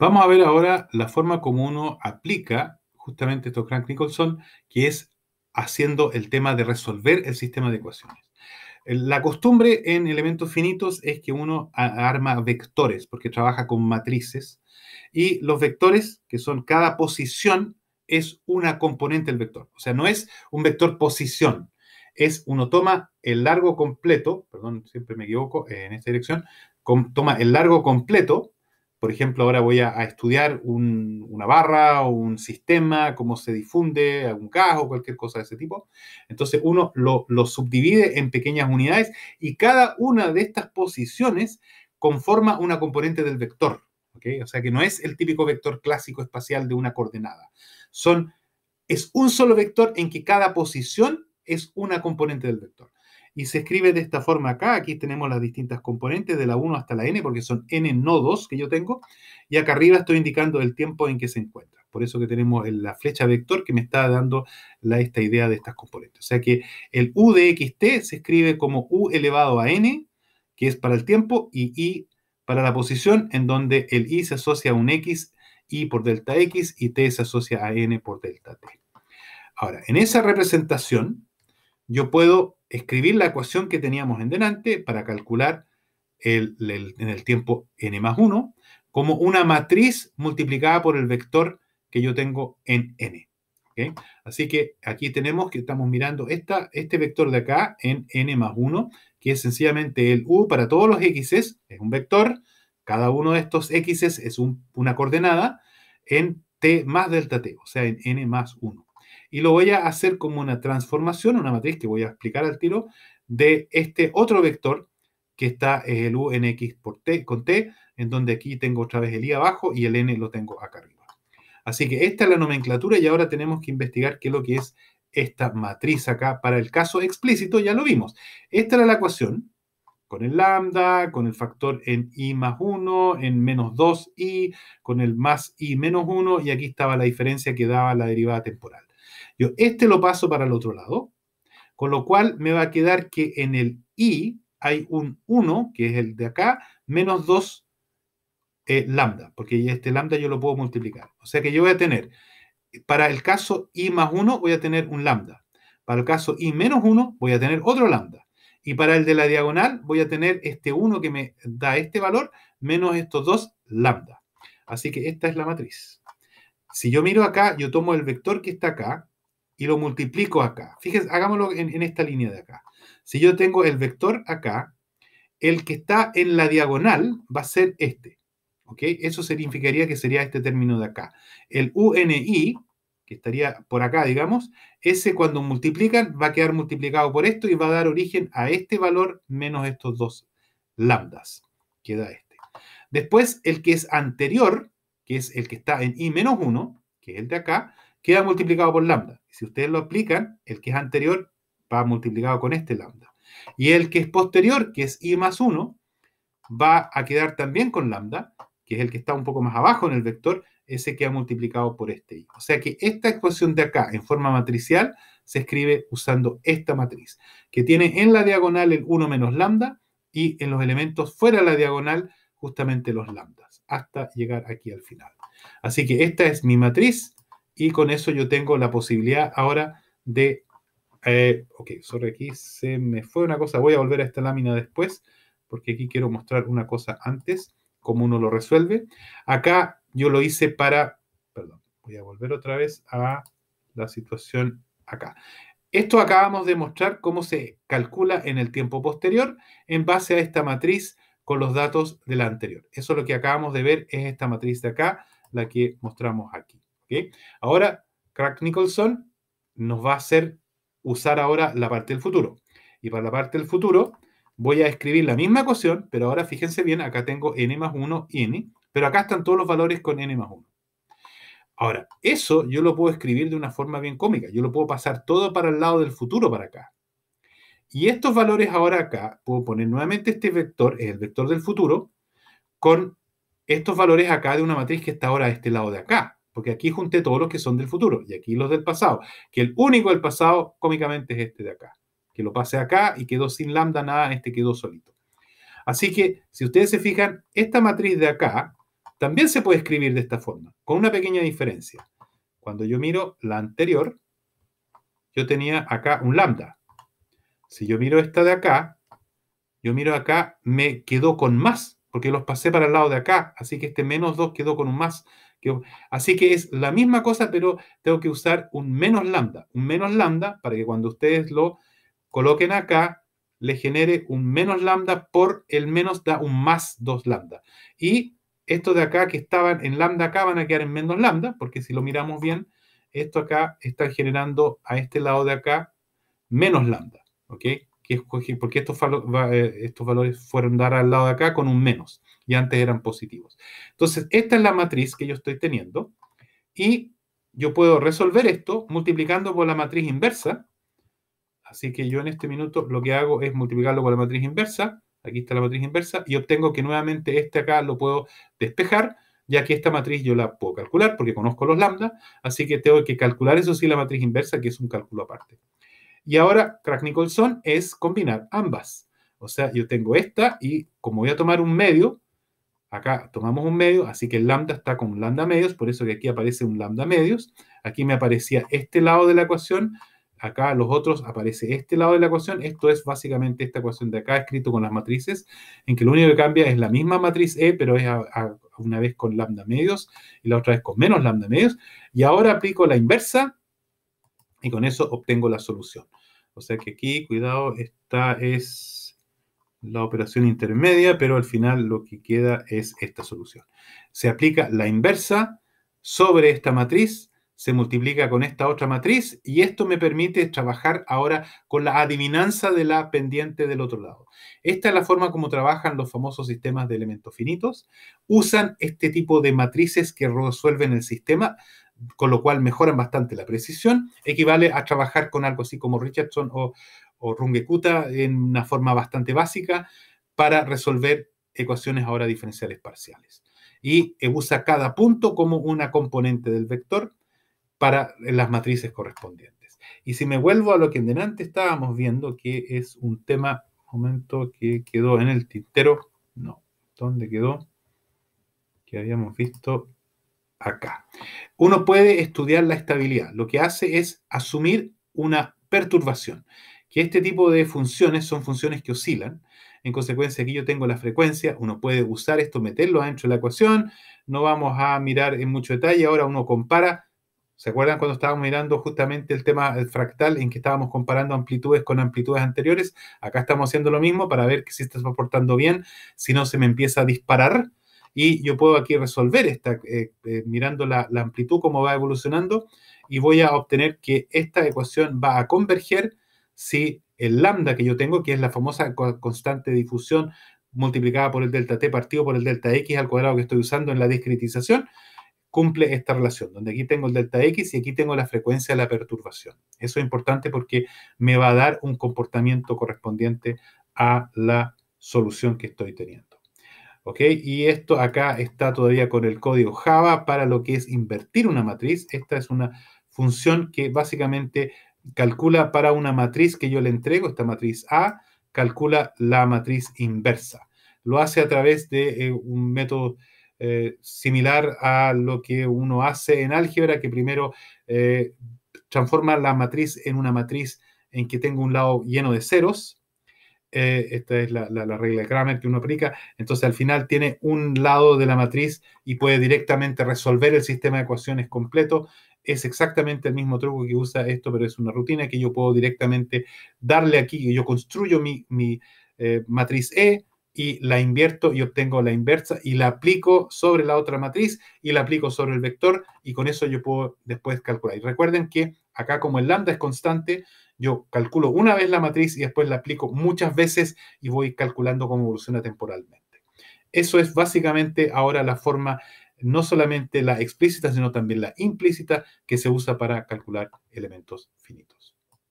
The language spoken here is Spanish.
Vamos a ver ahora la forma como uno aplica justamente esto Crank Nicholson, que es haciendo el tema de resolver el sistema de ecuaciones. La costumbre en elementos finitos es que uno arma vectores, porque trabaja con matrices, y los vectores, que son cada posición, es una componente del vector. O sea, no es un vector posición, es uno toma el largo completo, perdón, siempre me equivoco en esta dirección, toma el largo completo por ejemplo, ahora voy a, estudiar una barra o un sistema, cómo se difunde, algún caso o cualquier cosa de ese tipo. Entonces uno lo, subdivide en pequeñas unidades y cada una de estas posiciones conforma una componente del vector. O sea que no es el típico vector clásico espacial de una coordenada. Son, es un solo vector en que cada posición es una componente del vector y se escribe de esta forma acá. Aquí tenemos las distintas componentes de la 1 hasta la n, porque son n nodos que yo tengo. Y acá arriba estoy indicando el tiempo en que se encuentra. Por eso que tenemos la flecha vector que me está dando la, esta idea de estas componentes. O sea que el u de xt se escribe como u elevado a n, que es para el tiempo, y i para la posición, en donde el i se asocia a un x, i por delta x, y t se asocia a n por delta t. Ahora, en esa representación, yo puedo escribir la ecuación que teníamos en delante para calcular el, en el tiempo n más 1 como una matriz multiplicada por el vector que yo tengo en n. Así que aquí tenemos que estamos mirando esta, este vector de acá en n más 1, que es sencillamente el u para todos los x, es un vector, cada uno de estos x es una coordenada en t más delta t, o sea, en n más 1 y lo voy a hacer como una transformación, una matriz que voy a explicar al tiro, de este otro vector que está en el u en x por t, con t, en donde aquí tengo otra vez el i abajo y el n lo tengo acá arriba. Así que esta es la nomenclatura y ahora tenemos que investigar qué es lo que es esta matriz acá para el caso explícito, ya lo vimos. Esta era la ecuación con el lambda, con el factor en i más 1, en menos 2i, con el más i menos 1, y aquí estaba la diferencia que daba la derivada temporal. Yo este lo paso para el otro lado, con lo cual me va a quedar que en el i hay un 1, que es el de acá, menos 2 eh, lambda, porque este lambda yo lo puedo multiplicar. O sea que yo voy a tener, para el caso i más 1 voy a tener un lambda, para el caso i menos 1 voy a tener otro lambda, y para el de la diagonal voy a tener este 1 que me da este valor, menos estos dos lambda. Así que esta es la matriz. Si yo miro acá, yo tomo el vector que está acá, y lo multiplico acá. Fíjense, hagámoslo en, esta línea de acá. Si yo tengo el vector acá, el que está en la diagonal va a ser este. ¿Ok? Eso significaría que sería este término de acá. El UNI, que estaría por acá, digamos, ese cuando multiplican va a quedar multiplicado por esto y va a dar origen a este valor menos estos dos lambdas. Queda este. Después, el que es anterior, que es el que está en i menos 1, que es el de acá, queda multiplicado por lambda. Si ustedes lo aplican, el que es anterior va multiplicado con este lambda. Y el que es posterior, que es i más 1, va a quedar también con lambda, que es el que está un poco más abajo en el vector, ese ha multiplicado por este i. O sea que esta ecuación de acá, en forma matricial, se escribe usando esta matriz, que tiene en la diagonal el 1 menos lambda y en los elementos fuera de la diagonal justamente los lambdas, hasta llegar aquí al final. Así que esta es mi matriz y con eso yo tengo la posibilidad ahora de... Eh, ok, sobre aquí se me fue una cosa, voy a volver a esta lámina después, porque aquí quiero mostrar una cosa antes, cómo uno lo resuelve. Acá yo lo hice para... Perdón, voy a volver otra vez a la situación acá. Esto acabamos de mostrar cómo se calcula en el tiempo posterior en base a esta matriz con los datos de la anterior. Eso lo que acabamos de ver es esta matriz de acá, la que mostramos aquí. Ahora, Crack Nicholson nos va a hacer usar ahora la parte del futuro. Y para la parte del futuro voy a escribir la misma ecuación, pero ahora fíjense bien, acá tengo n más 1, n, pero acá están todos los valores con n más 1. Ahora, eso yo lo puedo escribir de una forma bien cómica. Yo lo puedo pasar todo para el lado del futuro, para acá. Y estos valores ahora acá, puedo poner nuevamente este vector, el vector del futuro, con estos valores acá de una matriz que está ahora a este lado de acá porque aquí junté todos los que son del futuro y aquí los del pasado, que el único del pasado cómicamente es este de acá, que lo pasé acá y quedó sin lambda nada, este quedó solito. Así que si ustedes se fijan, esta matriz de acá también se puede escribir de esta forma, con una pequeña diferencia. Cuando yo miro la anterior, yo tenía acá un lambda. Si yo miro esta de acá, yo miro acá, me quedó con más, porque los pasé para el lado de acá, así que este menos 2 quedó con un más así que es la misma cosa, pero tengo que usar un menos lambda, un menos lambda para que cuando ustedes lo coloquen acá, le genere un menos lambda por el menos da un más 2 lambda. Y esto de acá que estaban en lambda acá van a quedar en menos lambda, porque si lo miramos bien, esto acá está generando a este lado de acá menos lambda, ¿ok? Porque estos, eh, estos valores fueron dar al lado de acá con un menos y antes eran positivos. Entonces, esta es la matriz que yo estoy teniendo y yo puedo resolver esto multiplicando por la matriz inversa. Así que yo en este minuto lo que hago es multiplicarlo por la matriz inversa. Aquí está la matriz inversa y obtengo que nuevamente este acá lo puedo despejar, ya que esta matriz yo la puedo calcular porque conozco los lambda, así que tengo que calcular eso sí la matriz inversa, que es un cálculo aparte. Y ahora Crack-Nicholson es combinar ambas. O sea, yo tengo esta y como voy a tomar un medio, Acá tomamos un medio, así que el lambda está con lambda medios, por eso que aquí aparece un lambda medios. Aquí me aparecía este lado de la ecuación, acá los otros aparece este lado de la ecuación. Esto es básicamente esta ecuación de acá, escrito con las matrices, en que lo único que cambia es la misma matriz E, pero es una vez con lambda medios y la otra vez con menos lambda medios. Y ahora aplico la inversa y con eso obtengo la solución. O sea que aquí, cuidado, esta es la operación intermedia, pero al final lo que queda es esta solución. Se aplica la inversa sobre esta matriz, se multiplica con esta otra matriz y esto me permite trabajar ahora con la adivinanza de la pendiente del otro lado. Esta es la forma como trabajan los famosos sistemas de elementos finitos. Usan este tipo de matrices que resuelven el sistema, con lo cual mejoran bastante la precisión. Equivale a trabajar con algo así como Richardson o, o Runge-Kutta en una forma bastante básica para resolver ecuaciones ahora diferenciales parciales. Y eh, usa cada punto como una componente del vector para las matrices correspondientes. Y si me vuelvo a lo que en adelante estábamos viendo, que es un tema, momento que quedó en el tintero, no, ¿dónde quedó? Que habíamos visto acá. Uno puede estudiar la estabilidad. Lo que hace es asumir una perturbación que este tipo de funciones son funciones que oscilan. En consecuencia, aquí yo tengo la frecuencia, uno puede usar esto, meterlo adentro de la ecuación, no vamos a mirar en mucho detalle, ahora uno compara, ¿se acuerdan cuando estábamos mirando justamente el tema fractal en que estábamos comparando amplitudes con amplitudes anteriores? Acá estamos haciendo lo mismo para ver que si está comportando bien, si no se me empieza a disparar y yo puedo aquí resolver esta, eh, eh, mirando la amplitud, cómo va evolucionando, y voy a obtener que esta ecuación va a converger si el lambda que yo tengo, que es la famosa constante de difusión multiplicada por el delta t partido por el delta x al cuadrado que estoy usando en la discretización, cumple esta relación, donde aquí tengo el delta x y aquí tengo la frecuencia de la perturbación. Eso es importante porque me va a dar un comportamiento correspondiente a la solución que estoy teniendo. ¿Ok? Y esto acá está todavía con el código Java para lo que es invertir una matriz. Esta es una función que básicamente calcula para una matriz que yo le entrego, esta matriz A, calcula la matriz inversa. Lo hace a través de eh, un método eh, similar a lo que uno hace en álgebra, que primero eh, transforma la matriz en una matriz en que tenga un lado lleno de ceros. esta es la, la regla de Kramer que uno aplica. Entonces al final tiene un lado de la matriz y puede directamente resolver el sistema de ecuaciones completo es exactamente el mismo truco que usa esto, pero es una rutina que yo puedo directamente darle aquí. Yo construyo mi, eh, matriz E y la invierto y obtengo la inversa y la aplico sobre la otra matriz y la aplico sobre el vector y con eso yo puedo después calcular. Y recuerden que acá como el lambda es constante, yo calculo una vez la matriz y después la aplico muchas veces y voy calculando cómo evoluciona temporalmente. Eso es básicamente ahora la forma no solamente la explícita, sino también la implícita que se usa para calcular elementos finitos.